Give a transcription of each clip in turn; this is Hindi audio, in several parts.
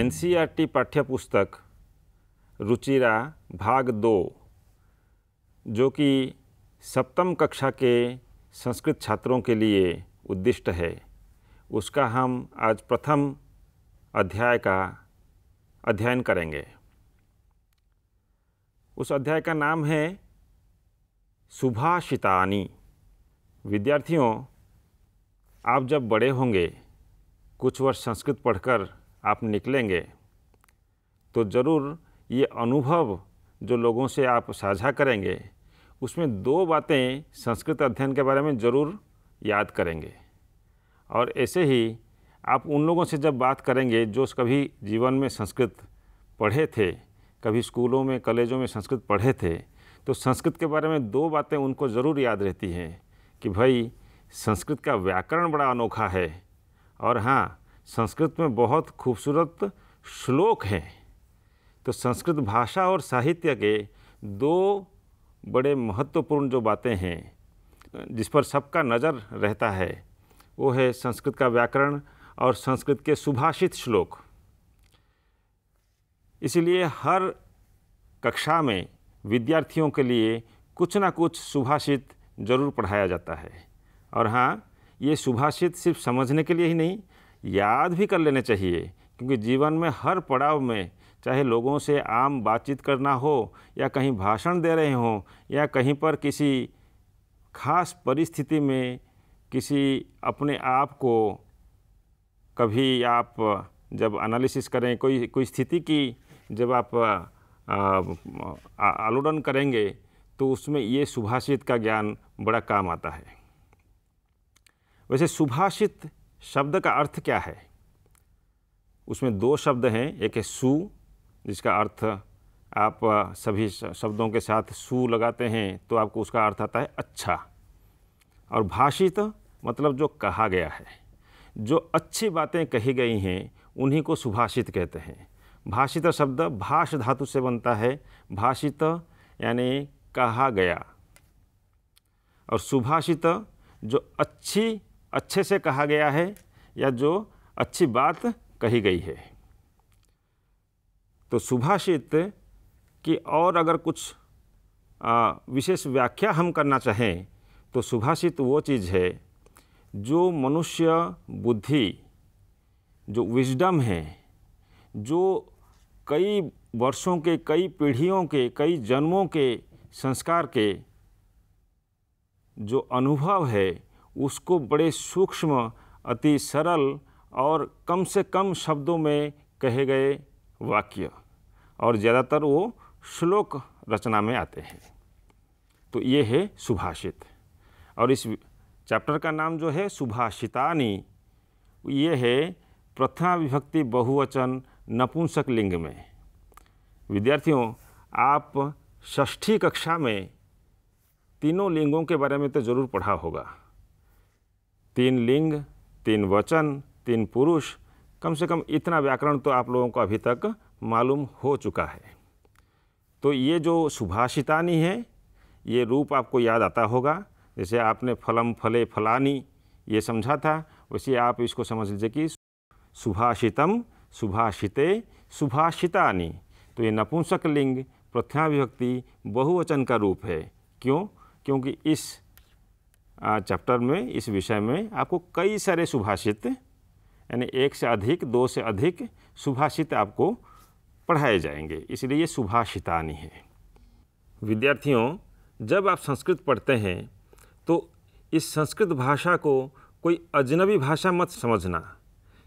एनसीईआरटी पाठ्यपुस्तक रुचिरा भाग दो जो कि सप्तम कक्षा के संस्कृत छात्रों के लिए उद्दिष्ट है उसका हम आज प्रथम अध्याय का अध्ययन करेंगे उस अध्याय का नाम है सुभाषितानी विद्यार्थियों आप जब बड़े होंगे कुछ वर्ष संस्कृत पढ़कर आप निकलेंगे तो ज़रूर ये अनुभव जो लोगों से आप साझा करेंगे उसमें दो बातें संस्कृत अध्ययन के बारे में ज़रूर याद करेंगे और ऐसे ही आप उन लोगों से जब बात करेंगे जो कभी जीवन में संस्कृत पढ़े थे कभी स्कूलों में कॉलेजों में संस्कृत पढ़े थे तो संस्कृत के बारे में दो बातें उनको ज़रूर याद रहती हैं कि भाई संस्कृत का व्याकरण बड़ा अनोखा है और हाँ संस्कृत में बहुत खूबसूरत श्लोक हैं तो संस्कृत भाषा और साहित्य के दो बड़े महत्वपूर्ण जो बातें हैं जिस पर सबका नज़र रहता है वो है संस्कृत का व्याकरण और संस्कृत के सुभाषित श्लोक इसलिए हर कक्षा में विद्यार्थियों के लिए कुछ ना कुछ सुभाषित जरूर पढ़ाया जाता है और हाँ ये सुभाषित सिर्फ समझने के लिए ही नहीं याद भी कर लेने चाहिए क्योंकि जीवन में हर पड़ाव में चाहे लोगों से आम बातचीत करना हो या कहीं भाषण दे रहे हों या कहीं पर किसी खास परिस्थिति में किसी अपने आप को कभी आप जब एनालिसिस करें कोई कोई स्थिति की जब आप आलोडन करेंगे तो उसमें ये सुभाषित का ज्ञान बड़ा काम आता है वैसे सुभाषित शब्द का अर्थ क्या है उसमें दो शब्द हैं एक है सु जिसका अर्थ आप सभी शब्दों के साथ सु लगाते हैं तो आपको उसका अर्थ आता है अच्छा और भाषित मतलब जो कहा गया है जो अच्छी बातें कही गई हैं उन्हीं को सुभाषित कहते हैं भाषित शब्द भाष धातु से बनता है भाषित यानी कहा गया और सुभाषित जो अच्छी अच्छे से कहा गया है या जो अच्छी बात कही गई है तो सुभाषित की और अगर कुछ विशेष व्याख्या हम करना चाहें तो सुभाषित वो चीज़ है जो मनुष्य बुद्धि जो विजडम है जो कई वर्षों के कई पीढ़ियों के कई जन्मों के संस्कार के जो अनुभव है उसको बड़े सूक्ष्म अति सरल और कम से कम शब्दों में कहे गए वाक्य और ज़्यादातर वो श्लोक रचना में आते हैं तो ये है सुभाषित और इस चैप्टर का नाम जो है सुभाषितानी ये है प्रथमा विभक्ति बहुवचन नपुंसक लिंग में विद्यार्थियों आप षष्ठी कक्षा में तीनों लिंगों के बारे में तो ज़रूर पढ़ा होगा तीन लिंग तीन वचन तीन पुरुष कम से कम इतना व्याकरण तो आप लोगों को अभी तक मालूम हो चुका है तो ये जो सुभाषितानी है ये रूप आपको याद आता होगा जैसे आपने फलम फले फलानी ये समझा था वैसे आप इसको समझ लीजिए कि सुभाषितम सुभाषिते सुभाषितानी तो ये नपुंसक लिंग प्रथमाभिभक्ति बहुवचन का रूप है क्यों क्योंकि इस चैप्टर में इस विषय में आपको कई सारे सुभाषित यानी एक से अधिक दो से अधिक सुभाषित आपको पढ़ाए जाएंगे इसलिए ये सुभाषितानी है विद्यार्थियों जब आप संस्कृत पढ़ते हैं तो इस संस्कृत भाषा को कोई अजनबी भाषा मत समझना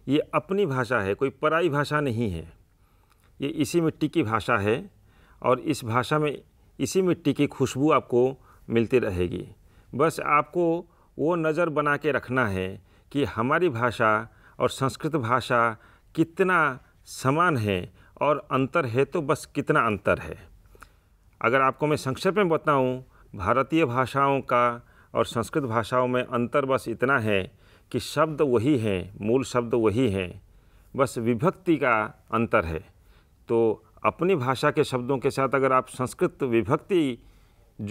ये अपनी भाषा है कोई पराई भाषा नहीं है ये इसी मिट्टी की भाषा है और इस भाषा में इसी मिट्टी की खुशबू आपको मिलती रहेगी बस आपको वो नज़र बना के रखना है कि हमारी भाषा और संस्कृत भाषा कितना समान है और अंतर है तो बस कितना अंतर है अगर आपको मैं संक्षेप में बताऊं भारतीय भाषाओं का और संस्कृत भाषाओं में अंतर बस इतना है कि शब्द वही हैं मूल शब्द वही हैं बस विभक्ति का अंतर है तो अपनी भाषा के शब्दों के साथ अगर आप संस्कृत विभक्ति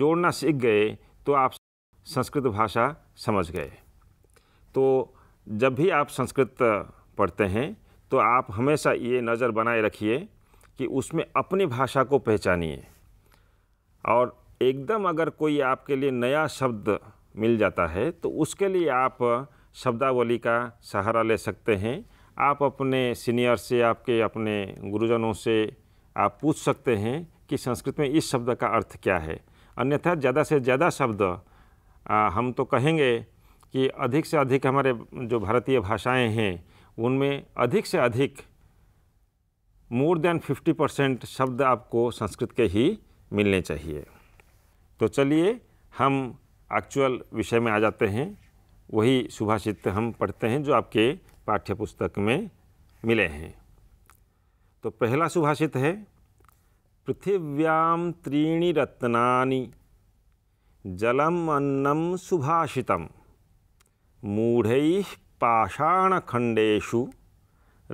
जोड़ना सीख गए तो आप संस्कृत भाषा समझ गए तो जब भी आप संस्कृत पढ़ते हैं तो आप हमेशा ये नज़र बनाए रखिए कि उसमें अपनी भाषा को पहचानिए और एकदम अगर कोई आपके लिए नया शब्द मिल जाता है तो उसके लिए आप शब्दावली का सहारा ले सकते हैं आप अपने सीनियर से आपके अपने गुरुजनों से आप पूछ सकते हैं कि संस्कृत में इस शब्द का अर्थ क्या है अन्यथा ज़्यादा से ज़्यादा शब्द आ, हम तो कहेंगे कि अधिक से अधिक हमारे जो भारतीय भाषाएं हैं उनमें अधिक से अधिक मोर देन 50 परसेंट शब्द आपको संस्कृत के ही मिलने चाहिए तो चलिए हम एक्चुअल विषय में आ जाते हैं वही सुभाषित हम पढ़ते हैं जो आपके पाठ्य पुस्तक में मिले हैं तो पहला सुभाषित है पृथिव्याम त्रीणी रत्नानी जलम अन्नम सुभाषित मूढ़ पाषाणखंडेशु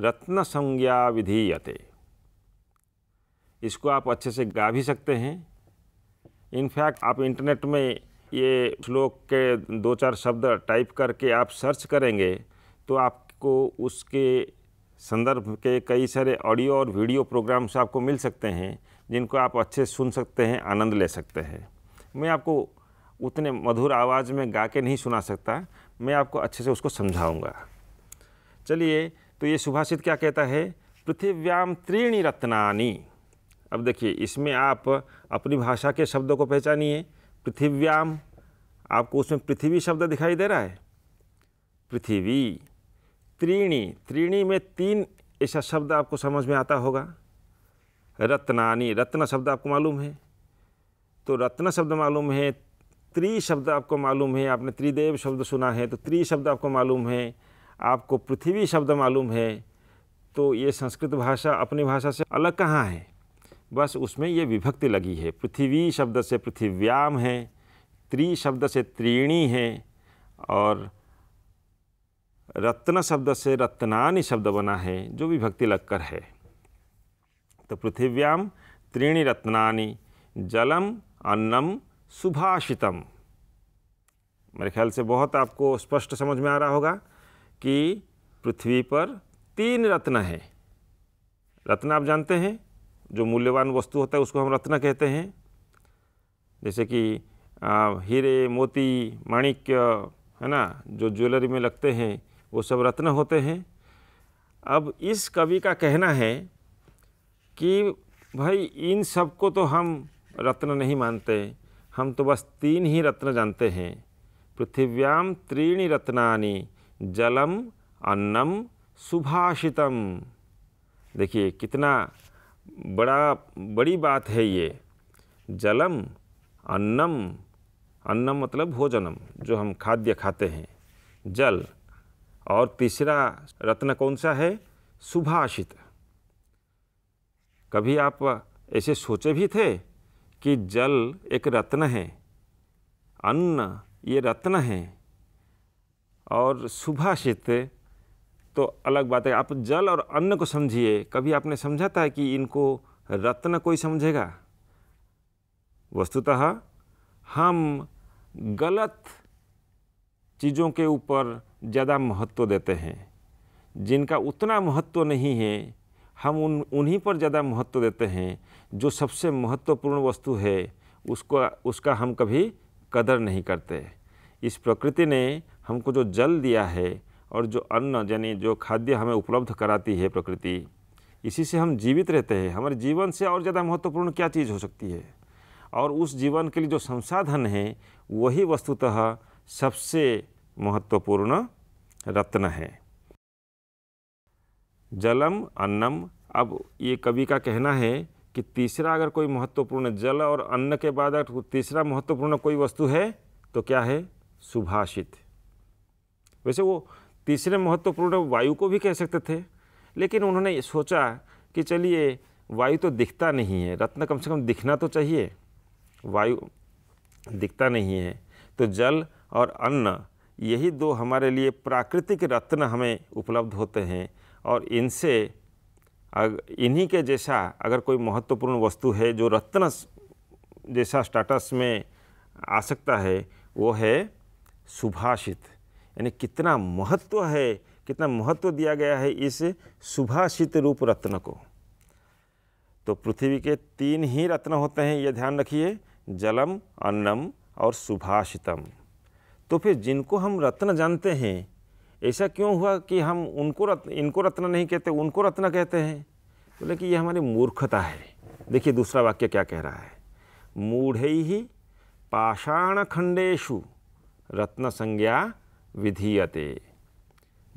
रत्न संज्ञा विधीयते इसको आप अच्छे से गा भी सकते हैं इनफैक्ट आप इंटरनेट में ये श्लोक के दो चार शब्द टाइप करके आप सर्च करेंगे तो आपको उसके संदर्भ के कई सारे ऑडियो और वीडियो प्रोग्राम्स आपको मिल सकते हैं जिनको आप अच्छे सुन सकते हैं आनंद ले सकते हैं मैं आपको उतने मधुर आवाज़ में गा के नहीं सुना सकता मैं आपको अच्छे से उसको समझाऊंगा चलिए तो ये सुभाषित क्या कहता है पृथिव्याम त्रीणी रत्नानी अब देखिए इसमें आप अपनी भाषा के शब्दों को पहचानिए पृथिव्याम आपको उसमें पृथ्वी शब्द दिखाई दे रहा है पृथ्वी त्रीणी त्रीणी में तीन ऐसा शब्द आपको समझ में आता होगा रत्नानी रत्न शब्द आपको मालूम है तो रत्न शब्द मालूम है त्रि शब्द आपको मालूम है आपने त्रिदेव शब्द सुना है तो त्रि शब्द आपको मालूम है आपको पृथ्वी शब्द मालूम है तो ये संस्कृत भाषा अपनी भाषा से अलग कहाँ है बस उसमें ये विभक्ति लगी है पृथ्वी शब्द से पृथिव्याम है त्रि शब्द से त्रीणी है और रत्न शब्द से रत्नानि शब्द बना है जो विभक्ति लगकर है तो पृथिव्याम त्रीणी रत्नानि जलम अन्नम सुभाषितम मेरे ख्याल से बहुत आपको स्पष्ट समझ में आ रहा होगा कि पृथ्वी पर तीन रत्न हैं रत्न आप जानते हैं जो मूल्यवान वस्तु होता है उसको हम रत्न कहते हैं जैसे कि हीरे मोती माणिक्य है ना जो ज्वेलरी में लगते हैं वो सब रत्न होते हैं अब इस कवि का कहना है कि भाई इन सब को तो हम रत्न नहीं मानते हम तो बस तीन ही रत्न जानते हैं पृथिव्याम त्रीणी रत्नानि जलम अन्नम सुभाषितम देखिए कितना बड़ा बड़ी बात है ये जलम अन्नम अन्नम मतलब भोजनम जो हम खाद्य खाते हैं जल और तीसरा रत्न कौन सा है सुभाषित कभी आप ऐसे सोचे भी थे कि जल एक रत्न है अन्न ये रत्न है और सुभाषित तो अलग बात है आप जल और अन्न को समझिए कभी आपने समझा था कि इनको रत्न कोई समझेगा वस्तुतः हम गलत चीज़ों के ऊपर ज़्यादा महत्व देते हैं जिनका उतना महत्व नहीं है हम उन उन्हीं पर ज़्यादा महत्व देते हैं जो सबसे महत्वपूर्ण वस्तु है उसको उसका हम कभी कदर नहीं करते इस प्रकृति ने हमको जो जल दिया है और जो अन्न यानी जो खाद्य हमें उपलब्ध कराती है प्रकृति इसी से हम जीवित रहते हैं हमारे जीवन से और ज़्यादा महत्वपूर्ण क्या चीज़ हो सकती है और उस जीवन के लिए जो संसाधन है वही वस्तुतः सबसे महत्वपूर्ण रत्न है जलम अन्नम अब ये कवि का कहना है कि तीसरा अगर कोई महत्वपूर्ण जल और अन्न के बाद अगर तीसरा महत्वपूर्ण कोई वस्तु है तो क्या है सुभाषित वैसे वो तीसरे महत्वपूर्ण वायु को भी कह सकते थे लेकिन उन्होंने सोचा कि चलिए वायु तो दिखता नहीं है रत्न कम से कम दिखना तो चाहिए वायु दिखता नहीं है तो जल और अन्न यही दो हमारे लिए प्राकृतिक रत्न हमें उपलब्ध होते हैं और इनसे इन्हीं के जैसा अगर कोई महत्वपूर्ण वस्तु है जो रत्न जैसा स्टाटस में आ सकता है वो है सुभाषित यानी कितना महत्व है कितना महत्व दिया गया है इस सुभाषित रूप रत्न को तो पृथ्वी के तीन ही रत्न होते हैं ये ध्यान रखिए जलम अन्नम और सुभाषितम तो फिर जिनको हम रत्न जानते हैं ऐसा क्यों हुआ कि हम उनको रत्न इनको रत्न नहीं कहते उनको रत्न कहते हैं बोले कि ये हमारी मूर्खता है देखिए दूसरा वाक्य क्या कह रहा है मूढ़ ही पाषाण खंडेशु रत्न संज्ञा विधीयते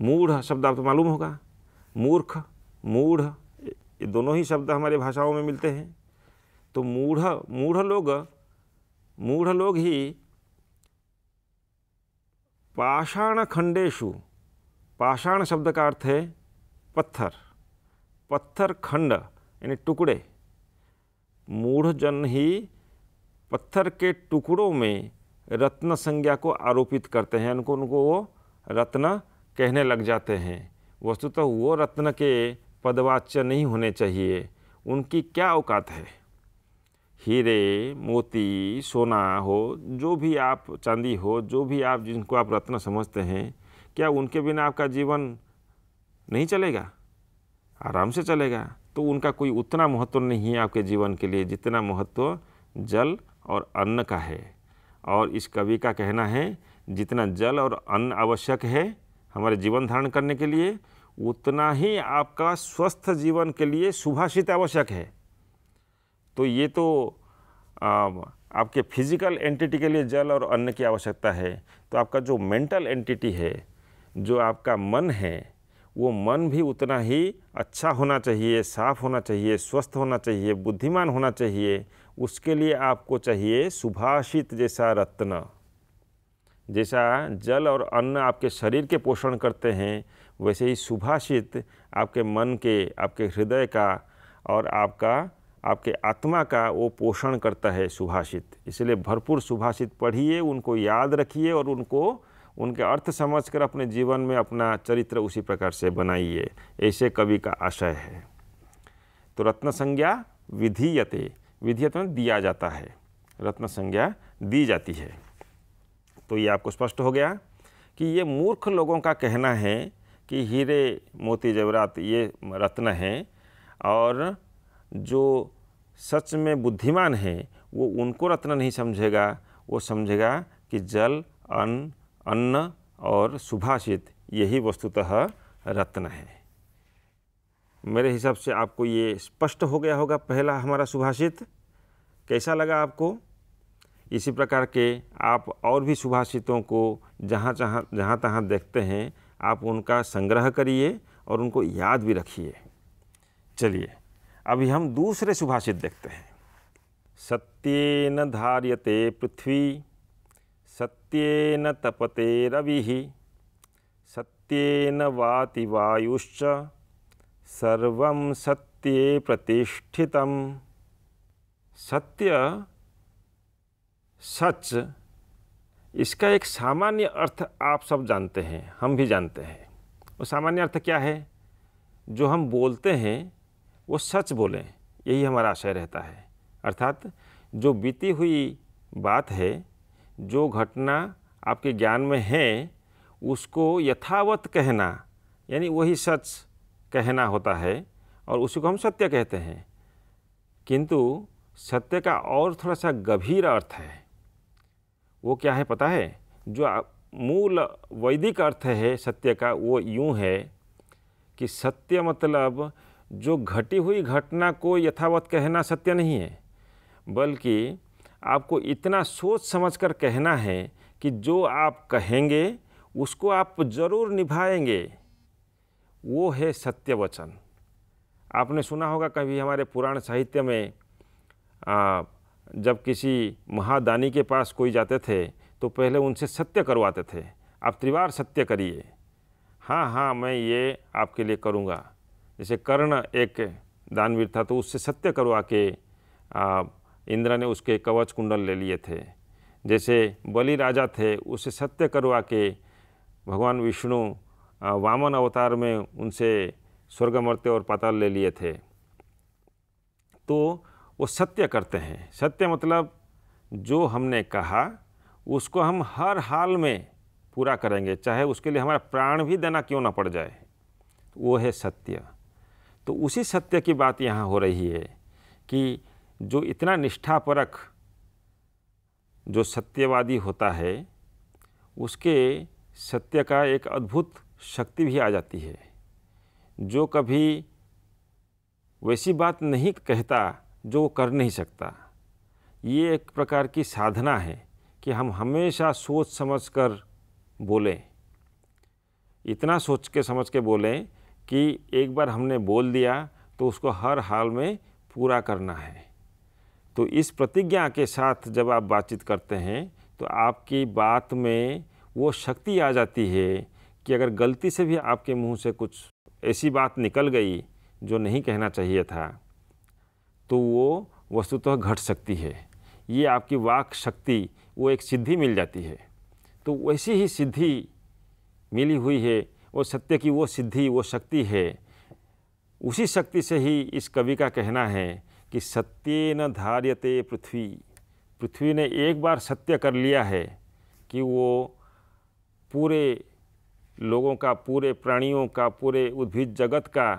मूढ़ शब्द आपको तो मालूम होगा मूर्ख मूढ़ ये दोनों ही शब्द हमारे भाषाओं में मिलते हैं तो मूढ़ मूढ़ लोग मूढ़ लोग ही पाषाण खंडेशु पाषाण शब्द का अर्थ है पत्थर पत्थर खंड यानी टुकड़े मूढ़ जन ही पत्थर के टुकड़ों में रत्न संज्ञा को आरोपित करते हैं उनको उनको वो रत्न कहने लग जाते हैं वस्तुतः तो वो रत्न के पदवाच्य नहीं होने चाहिए उनकी क्या औकात है हीरे मोती सोना हो जो भी आप चांदी हो जो भी आप जिनको आप रत्न समझते हैं क्या उनके बिना आपका जीवन नहीं चलेगा आराम से चलेगा तो उनका कोई उतना महत्व नहीं है आपके जीवन के लिए जितना महत्व जल और अन्न का है और इस कवि का कहना है जितना जल और अन्न आवश्यक है हमारे जीवन धारण करने के लिए उतना ही आपका स्वस्थ जीवन के लिए सुभाषित आवश्यक है तो ये तो आ, आपके फिजिकल एंटिटी के लिए जल और अन्न की आवश्यकता है तो आपका जो मेंटल एंटिटी है जो आपका मन है वो मन भी उतना ही अच्छा होना चाहिए साफ होना चाहिए स्वस्थ होना चाहिए बुद्धिमान होना चाहिए उसके लिए आपको चाहिए सुभाषित जैसा रत्न जैसा जल और अन्न आपके शरीर के पोषण करते हैं वैसे ही सुभाषित आपके मन के आपके हृदय का और आपका आपके आत्मा का वो पोषण करता है सुभाषित इसलिए भरपूर सुभाषित पढ़िए उनको याद रखिए और उनको उनके अर्थ समझकर अपने जीवन में अपना चरित्र उसी प्रकार से बनाइए ऐसे कवि का आशय है तो रत्न संज्ञा विधीयते विधीयत में दिया जाता है रत्न संज्ञा दी जाती है तो ये आपको स्पष्ट हो गया कि ये मूर्ख लोगों का कहना है कि हीरे मोती जेवरात ये रत्न हैं और जो सच में बुद्धिमान हैं वो उनको रत्न नहीं समझेगा वो समझेगा कि जल अन्न अन्न और सुभाषित यही वस्तुतः रत्न है मेरे हिसाब से आपको ये स्पष्ट हो गया होगा पहला हमारा सुभाषित कैसा लगा आपको इसी प्रकार के आप और भी सुभाषितों को जहाँ जहाँ जहाँ तहाँ देखते हैं आप उनका संग्रह करिए और उनको याद भी रखिए चलिए अभी हम दूसरे सुभाषित देखते हैं सत्येन धार्यते पृथ्वी सत्येन तपते रवि सत्येन वाति वायुश्च सर्वं सत्ये प्रतिष्ठित सत्य सच इसका एक सामान्य अर्थ आप सब जानते हैं हम भी जानते हैं वो सामान्य अर्थ क्या है जो हम बोलते हैं वो सच बोलें यही हमारा आशय रहता है अर्थात जो बीती हुई बात है जो घटना आपके ज्ञान में है उसको यथावत कहना यानी वही सच कहना होता है और उसी को हम सत्य कहते हैं किंतु सत्य का और थोड़ा सा गंभीर अर्थ है वो क्या है पता है जो मूल वैदिक अर्थ है सत्य का वो यूँ है कि सत्य मतलब जो घटी हुई घटना को यथावत कहना सत्य नहीं है बल्कि आपको इतना सोच समझकर कहना है कि जो आप कहेंगे उसको आप ज़रूर निभाएंगे वो है सत्य वचन आपने सुना होगा कभी हमारे पुराण साहित्य में आ, जब किसी महादानी के पास कोई जाते थे तो पहले उनसे सत्य करवाते थे आप त्रिवार सत्य करिए हाँ हाँ मैं ये आपके लिए करूँगा जैसे कर्ण एक दानवीर था तो उससे सत्य करवा के आ, इंद्र ने उसके कवच कुंडल ले लिए थे जैसे बलि राजा थे उसे सत्य करवा के भगवान विष्णु वामन अवतार में उनसे स्वर्ग मरते और पाताल ले लिए थे तो वो सत्य करते हैं सत्य मतलब जो हमने कहा उसको हम हर हाल में पूरा करेंगे चाहे उसके लिए हमारा प्राण भी देना क्यों ना पड़ जाए वो है सत्य तो उसी सत्य की बात यहाँ हो रही है कि जो इतना निष्ठापरक जो सत्यवादी होता है उसके सत्य का एक अद्भुत शक्ति भी आ जाती है जो कभी वैसी बात नहीं कहता जो वो कर नहीं सकता ये एक प्रकार की साधना है कि हम हमेशा सोच समझ कर बोलें इतना सोच के समझ के बोलें कि एक बार हमने बोल दिया तो उसको हर हाल में पूरा करना है तो इस प्रतिज्ञा के साथ जब आप बातचीत करते हैं तो आपकी बात में वो शक्ति आ जाती है कि अगर गलती से भी आपके मुंह से कुछ ऐसी बात निकल गई जो नहीं कहना चाहिए था तो वो वस्तुतः तो घट सकती है ये आपकी वाक शक्ति वो एक सिद्धि मिल जाती है तो वैसी ही सिद्धि मिली हुई है और सत्य की वो सिद्धि वो शक्ति है उसी शक्ति से ही इस कवि का कहना है कि सत्य न धार्यते पृथ्वी पृथ्वी ने एक बार सत्य कर लिया है कि वो पूरे लोगों का पूरे प्राणियों का पूरे उद्भिद जगत का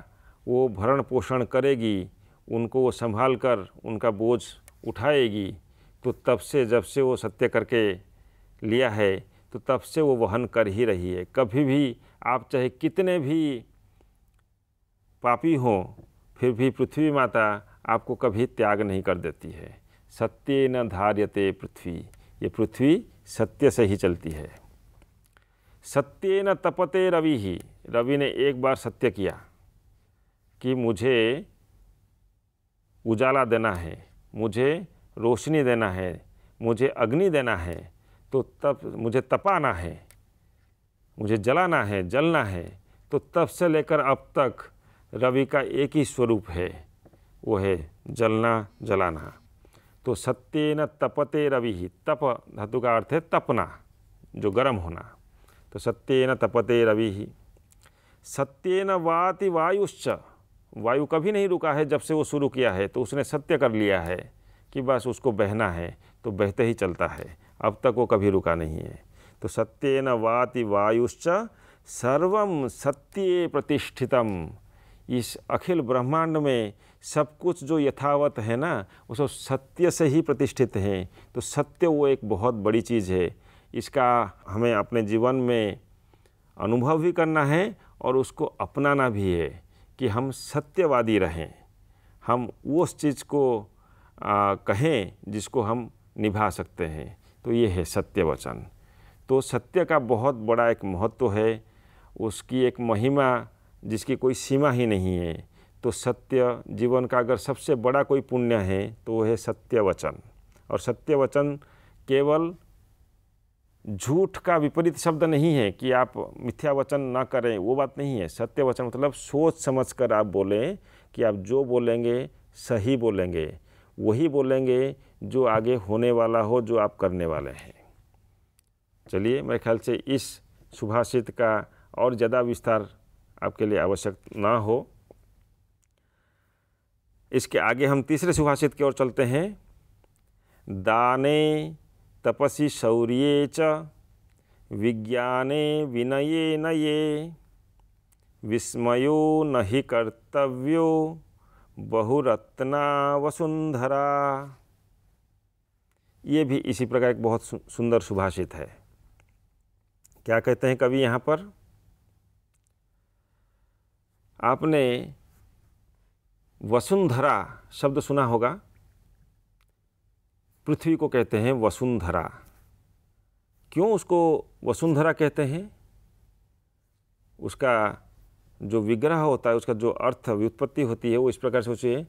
वो भरण पोषण करेगी उनको वो संभाल कर उनका बोझ उठाएगी तो तब से जब से वो सत्य करके लिया है तो तब से वो वहन कर ही रही है कभी भी आप चाहे कितने भी पापी हों फिर भी पृथ्वी माता आपको कभी त्याग नहीं कर देती है सत्य न धार्यते पृथ्वी ये पृथ्वी सत्य से ही चलती है सत्य न तपते रवि ही रवि ने एक बार सत्य किया कि मुझे उजाला देना है मुझे रोशनी देना है मुझे अग्नि देना है तो तब मुझे तपाना है मुझे जलाना है जलना है तो तब से लेकर अब तक रवि का एक ही स्वरूप है वो है जलना जलाना तो सत्य न तपते रवि ही तप धातु का अर्थ है तपना जो गर्म होना तो सत्य न तपते रवि ही सत्य न वाति वायुश्च वायु कभी नहीं रुका है जब से वो शुरू किया है तो उसने सत्य कर लिया है कि बस उसको बहना है तो बहते ही चलता है अब तक वो कभी रुका नहीं है तो सत्य न वाति वायुश्च सर्वम सत्य प्रतिष्ठितम इस अखिल ब्रह्मांड में सब कुछ जो यथावत है ना वो सब सत्य से ही प्रतिष्ठित हैं तो सत्य वो एक बहुत बड़ी चीज़ है इसका हमें अपने जीवन में अनुभव भी करना है और उसको अपनाना भी है कि हम सत्यवादी रहें हम उस चीज़ को आ, कहें जिसको हम निभा सकते हैं तो ये है सत्य वचन तो सत्य का बहुत बड़ा एक महत्व है उसकी एक महिमा जिसकी कोई सीमा ही नहीं है तो सत्य जीवन का अगर सबसे बड़ा कोई पुण्य है तो वह है सत्य वचन और सत्य वचन केवल झूठ का विपरीत शब्द नहीं है कि आप मिथ्या वचन ना करें वो बात नहीं है सत्य वचन मतलब सोच समझ कर आप बोलें कि आप जो बोलेंगे सही बोलेंगे वही बोलेंगे जो आगे होने वाला हो जो आप करने वाले हैं चलिए मेरे ख्याल से इस सुभाषित का और ज़्यादा विस्तार आपके लिए आवश्यक ना हो इसके आगे हम तीसरे सुभाषित की ओर चलते हैं दाने तपसि शौर्य च विज्ञाने विनये नये विस्मयो न ही कर्तव्यो बहुरत्ना वसुंधरा ये भी इसी प्रकार एक बहुत सुंदर सुभाषित है क्या कहते हैं कवि यहाँ पर आपने वसुंधरा शब्द सुना होगा पृथ्वी को कहते हैं वसुंधरा क्यों उसको वसुंधरा कहते हैं उसका जो विग्रह होता है उसका जो अर्थ व्युत्पत्ति होती है वो इस प्रकार सोचिए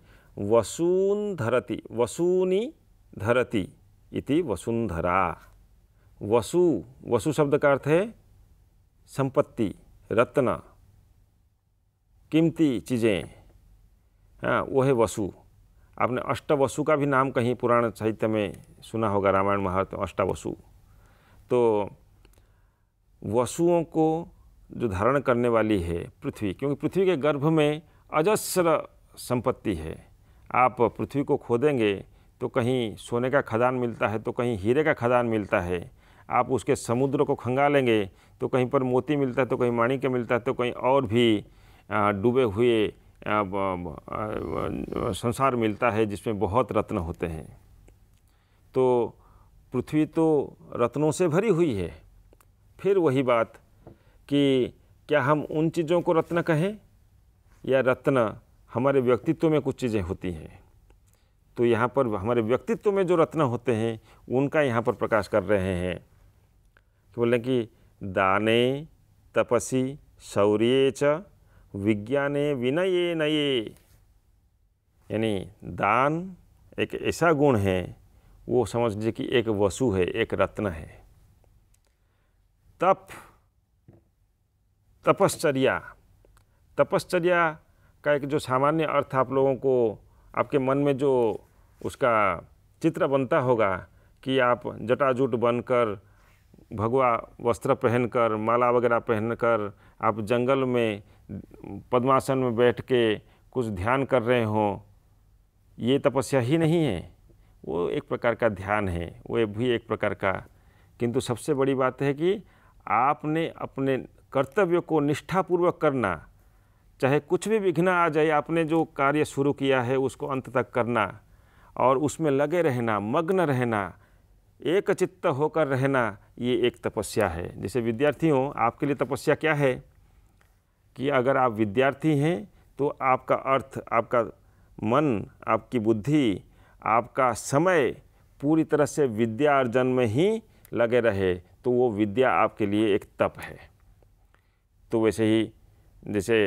वसून धरती वसूनी धरती इति वसुंधरा वसु वसु शब्द का अर्थ है संपत्ति रत्न कीमती चीज़ें हाँ, वो है वसु आपने अष्टवसु का भी नाम कहीं पुराण साहित्य में सुना होगा रामायण महाभारत अष्टवसु अष्टावसु तो वसुओं को जो धारण करने वाली है पृथ्वी क्योंकि पृथ्वी के गर्भ में अजस्र संपत्ति है आप पृथ्वी को खोदेंगे तो कहीं सोने का खदान मिलता है तो कहीं हीरे का खदान मिलता है आप उसके समुद्र को खंगालेंगे तो कहीं पर मोती मिलता है तो कहीं माणिक मिलता है तो कहीं और भी डूबे हुए संसार मिलता है जिसमें बहुत रत्न होते हैं तो पृथ्वी तो रत्नों से भरी हुई है फिर वही बात कि क्या हम उन चीज़ों को रत्न कहें या रत्न हमारे व्यक्तित्व में कुछ चीज़ें होती हैं तो यहाँ पर हमारे व्यक्तित्व में जो रत्न होते हैं उनका यहाँ पर प्रकाश कर रहे हैं कि तो बोले कि दाने तपसी शौर्य च विज्ञाने विनये नये यानी दान एक ऐसा गुण है वो समझ लीजिए कि एक वसु है एक रत्न है तप तपश्चर्या तपश्चर्या का एक जो सामान्य अर्थ आप लोगों को आपके मन में जो उसका चित्र बनता होगा कि आप जटाजुट बनकर भगवा वस्त्र पहनकर माला वगैरह पहनकर आप जंगल में पद्मासन में बैठ के कुछ ध्यान कर रहे हों ये तपस्या ही नहीं है वो एक प्रकार का ध्यान है वो भी एक प्रकार का किंतु सबसे बड़ी बात है कि आपने अपने कर्तव्य को निष्ठापूर्वक करना चाहे कुछ भी विघ्न आ जाए आपने जो कार्य शुरू किया है उसको अंत तक करना और उसमें लगे रहना मग्न रहना एक चित्त होकर रहना ये एक तपस्या है जैसे विद्यार्थी हों आपके लिए तपस्या क्या है कि अगर आप विद्यार्थी हैं तो आपका अर्थ आपका मन आपकी बुद्धि आपका समय पूरी तरह से विद्या अर्जन में ही लगे रहे तो वो विद्या आपके लिए एक तप है तो वैसे ही जैसे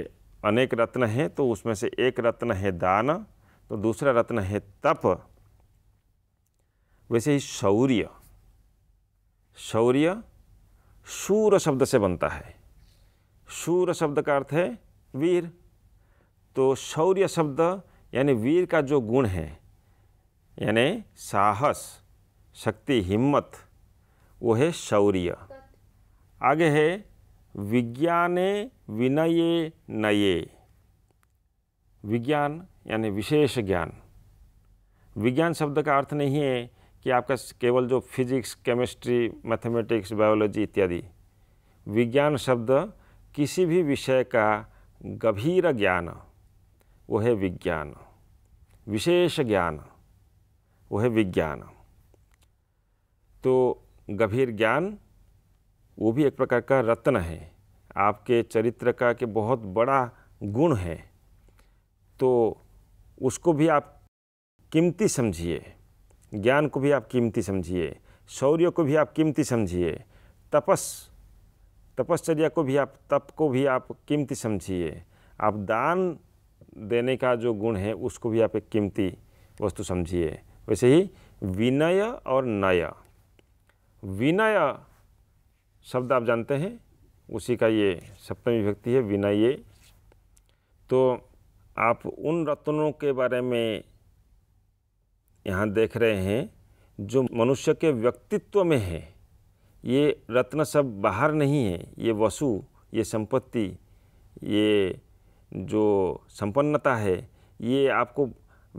अनेक रत्न हैं तो उसमें से एक रत्न है दान तो दूसरा रत्न है तप वैसे ही शौर्य शौर्य शूर शब्द से बनता है शूर शब्द का अर्थ है वीर तो शौर्य शब्द यानी वीर का जो गुण है यानी साहस शक्ति हिम्मत वो है शौर्य आगे है विज्ञाने विनये नये विज्ञान यानी विशेष ज्ञान विज्ञान शब्द का अर्थ नहीं है कि आपका केवल जो फिजिक्स केमिस्ट्री मैथमेटिक्स बायोलॉजी इत्यादि विज्ञान शब्द किसी भी विषय का गभीर ज्ञान वो है विज्ञान विशेष ज्ञान वो है विज्ञान तो गंभीर ज्ञान वो भी एक प्रकार का रत्न है आपके चरित्र का के बहुत बड़ा गुण है तो उसको भी आप कीमती समझिए ज्ञान को भी आप कीमती समझिए शौर्य को भी आप कीमती समझिए तपस्या तपश्चर्या को भी आप तप को भी आप कीमती समझिए आप दान देने का जो गुण है उसको भी आप एक कीमती वस्तु समझिए वैसे ही विनय और नय विनय शब्द आप जानते हैं उसी का ये सप्तमी व्यक्ति है विनय तो आप उन रत्नों के बारे में यहाँ देख रहे हैं जो मनुष्य के व्यक्तित्व में है ये रत्न सब बाहर नहीं है ये वसु ये संपत्ति ये जो संपन्नता है ये आपको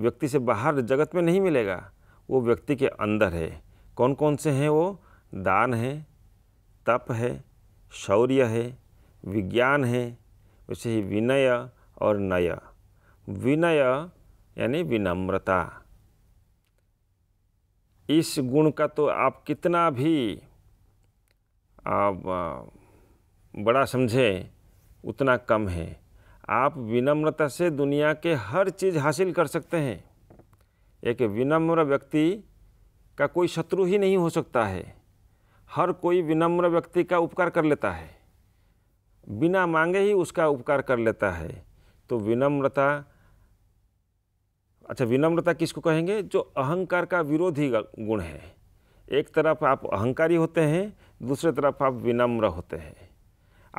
व्यक्ति से बाहर जगत में नहीं मिलेगा वो व्यक्ति के अंदर है कौन कौन से हैं वो दान है तप है शौर्य है विज्ञान है वैसे ही विनय और नय विनय यानी विनम्रता इस गुण का तो आप कितना भी आप बड़ा समझें उतना कम है आप विनम्रता से दुनिया के हर चीज़ हासिल कर सकते हैं एक विनम्र व्यक्ति का कोई शत्रु ही नहीं हो सकता है हर कोई विनम्र व्यक्ति का उपकार कर लेता है बिना मांगे ही उसका उपकार कर लेता है तो विनम्रता अच्छा विनम्रता किसको कहेंगे जो अहंकार का विरोधी गुण है एक तरफ आप अहंकारी होते हैं दूसरे तरफ आप विनम्र होते हैं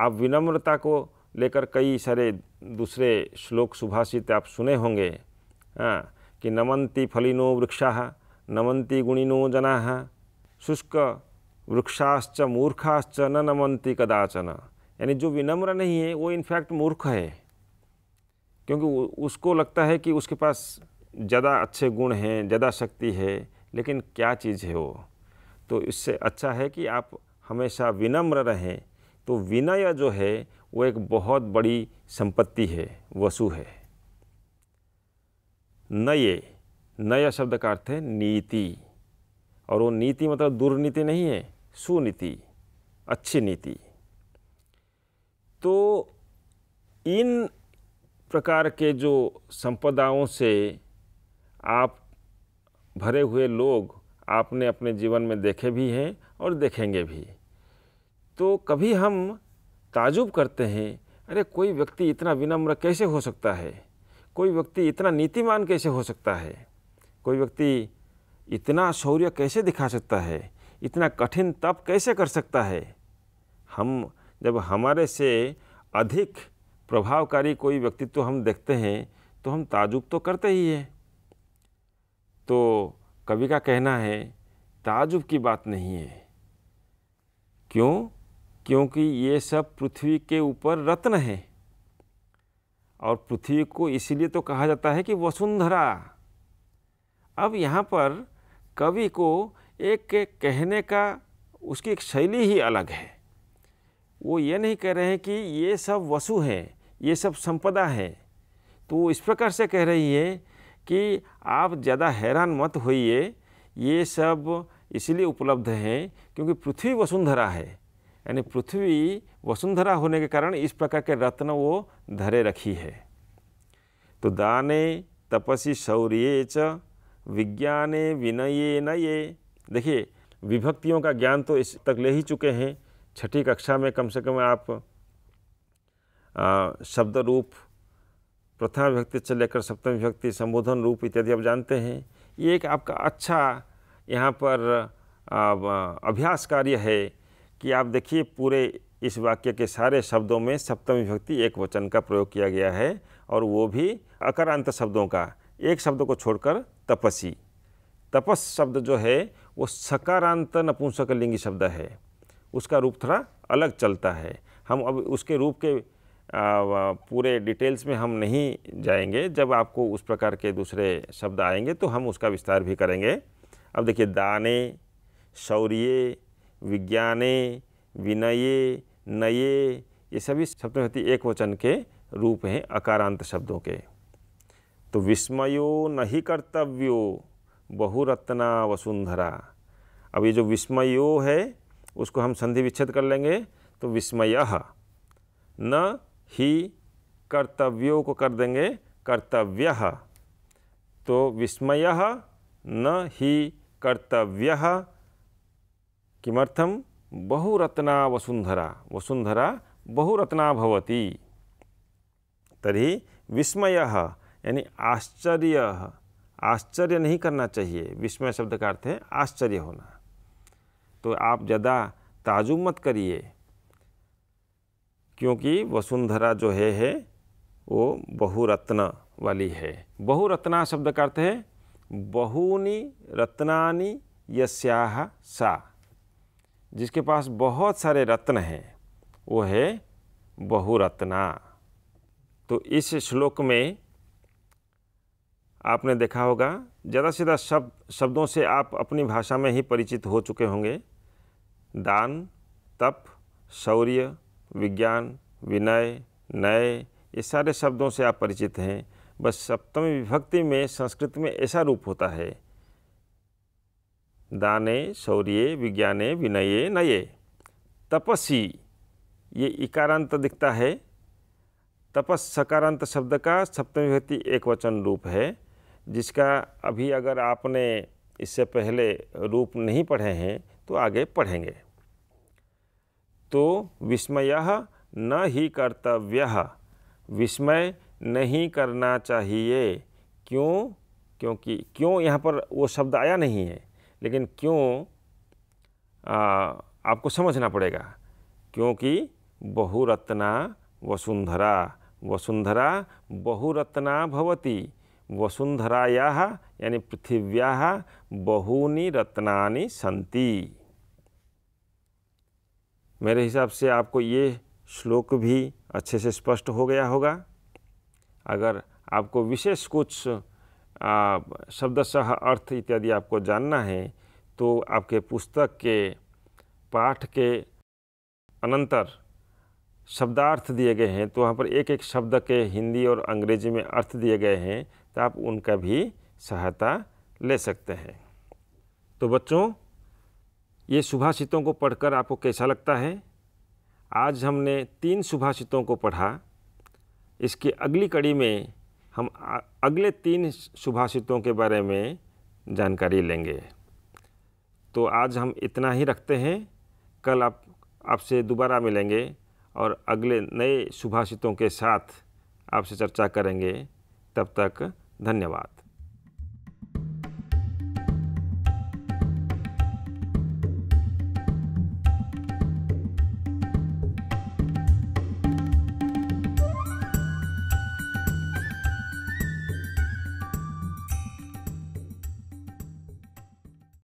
आप विनम्रता को लेकर कई सारे दूसरे श्लोक सुभाषित आप सुने होंगे हाँ कि नमंती फलिनो वृक्षा नमंती गुणिनो जना शुष्क वृक्षाश्च मूर्खाश्च न नमंती कदाचन यानी जो विनम्र नहीं है वो इनफैक्ट मूर्ख है क्योंकि उसको लगता है कि उसके पास ज़्यादा अच्छे गुण हैं ज़्यादा शक्ति है लेकिन क्या चीज़ है वो तो इससे अच्छा है कि आप हमेशा विनम्र रहें तो विनय जो है वो एक बहुत बड़ी संपत्ति है वसु है नये नया शब्द का अर्थ है नीति और वो नीति मतलब दुर्नीति नहीं है सुनीति अच्छी नीति तो इन प्रकार के जो संपदाओं से आप भरे हुए लोग आपने अपने जीवन में देखे भी हैं और देखेंगे भी तो कभी हम ताजुब करते हैं अरे कोई व्यक्ति इतना विनम्र कैसे हो सकता है कोई व्यक्ति इतना नीतिमान कैसे हो सकता है कोई व्यक्ति इतना शौर्य कैसे दिखा सकता है इतना कठिन तप कैसे कर सकता है हम जब हमारे से अधिक प्रभावकारी कोई व्यक्तित्व हम देखते हैं तो हम ताजुब तो करते ही हैं तो कवि का कहना है ताजुब की बात नहीं है क्यों क्योंकि ये सब पृथ्वी के ऊपर रत्न हैं और पृथ्वी को इसलिए तो कहा जाता है कि वसुंधरा अब यहाँ पर कवि को एक कहने का उसकी एक शैली ही अलग है वो ये नहीं कह रहे हैं कि ये सब वसु हैं ये सब संपदा है तो वो इस प्रकार से कह रही है कि आप ज़्यादा हैरान मत होइए ये सब इसीलिए उपलब्ध हैं क्योंकि पृथ्वी वसुंधरा है यानी पृथ्वी वसुंधरा होने के कारण इस प्रकार के रत्न वो धरे रखी है तो दाने तपसी शौर्य च विज्ञाने विनये नये देखिए विभक्तियों का ज्ञान तो इस तक ले ही चुके हैं छठी कक्षा में कम से कम आप आ, शब्द रूप प्रथम विभक्ति से लेकर सप्तम विभक्ति संबोधन रूप इत्यादि आप जानते हैं ये एक आपका अच्छा यहाँ पर अभ्यास कार्य है कि आप देखिए पूरे इस वाक्य के सारे शब्दों में सप्तम विभक्ति एक वचन का प्रयोग किया गया है और वो भी अकारांत शब्दों का एक शब्द को छोड़कर तपसी तपस शब्द जो है वो सकारांत नपुंसक लिंगी शब्द है उसका रूप थोड़ा अलग चलता है हम अब उसके रूप के पूरे डिटेल्स में हम नहीं जाएंगे जब आपको उस प्रकार के दूसरे शब्द आएंगे तो हम उसका विस्तार भी करेंगे अब देखिए दाने शौर्य विज्ञाने विनये नये ये सभी सप्तमती एक वचन के रूप हैं अकारांत शब्दों के तो विस्मयो नहीं कर्तव्यो बहुरत्ना वसुंधरा अब ये जो विस्मयो है उसको हम संधि विच्छेद कर लेंगे तो विस्मय न ही कर्तव्यों को कर देंगे कर्तव्य तो विस्मय न ही कर्तव्य किमर्थम बहुरत्ना वसुंधरा वसुंधरा बहुरत्ना भवती तरी विस्मय यानी आश्चर्य आश्चर्य नहीं करना चाहिए विस्मय शब्द का अर्थ है आश्चर्य होना तो आप ज़्यादा ताजुब मत करिए क्योंकि वसुंधरा जो है है वो बहुरत्न वाली है बहुरत्ना शब्द का अर्थ है बहूनी रत्नानी यस्याह सा जिसके पास बहुत सारे रत्न हैं वो है बहुरत्ना तो इस श्लोक में आपने देखा होगा ज़्यादा से ज़्यादा शब्द शब्दों से आप अपनी भाषा में ही परिचित हो चुके होंगे दान तप शौर्य विज्ञान विनय नय ये सारे शब्दों से आप परिचित हैं बस सप्तमी विभक्ति में संस्कृत में ऐसा रूप होता है दाने शौर्य विज्ञाने विनये नये तपसी ये इकारांत दिखता है तपस सकारांत शब्द का सप्तमी विभक्ति एक वचन रूप है जिसका अभी अगर आपने इससे पहले रूप नहीं पढ़े हैं तो आगे पढ़ेंगे तो विस्मय न ही कर्तव्य विस्मय नहीं करना चाहिए क्यों क्योंकि क्यों यहाँ पर वो शब्द आया नहीं है लेकिन क्यों आ, आपको समझना पड़ेगा क्योंकि बहुरत्ना वसुंधरा वसुंधरा बहुरत्ना भवती वसुंधराया यानी पृथिव्या बहूनी रत्ना संति मेरे हिसाब से आपको ये श्लोक भी अच्छे से स्पष्ट हो गया होगा अगर आपको विशेष कुछ शब्दशः अर्थ इत्यादि आपको जानना है तो आपके पुस्तक के पाठ के अनंतर शब्दार्थ दिए गए हैं तो वहाँ पर एक एक शब्द के हिंदी और अंग्रेजी में अर्थ दिए गए हैं तो आप उनका भी सहायता ले सकते हैं तो बच्चों ये सुभाषितों को पढ़कर आपको कैसा लगता है आज हमने तीन सुभाषितों को पढ़ा इसकी अगली कड़ी में हम अगले तीन सुभाषितों के बारे में जानकारी लेंगे तो आज हम इतना ही रखते हैं कल आप आपसे दोबारा मिलेंगे और अगले नए सुभाषितों के साथ आपसे चर्चा करेंगे तब तक धन्यवाद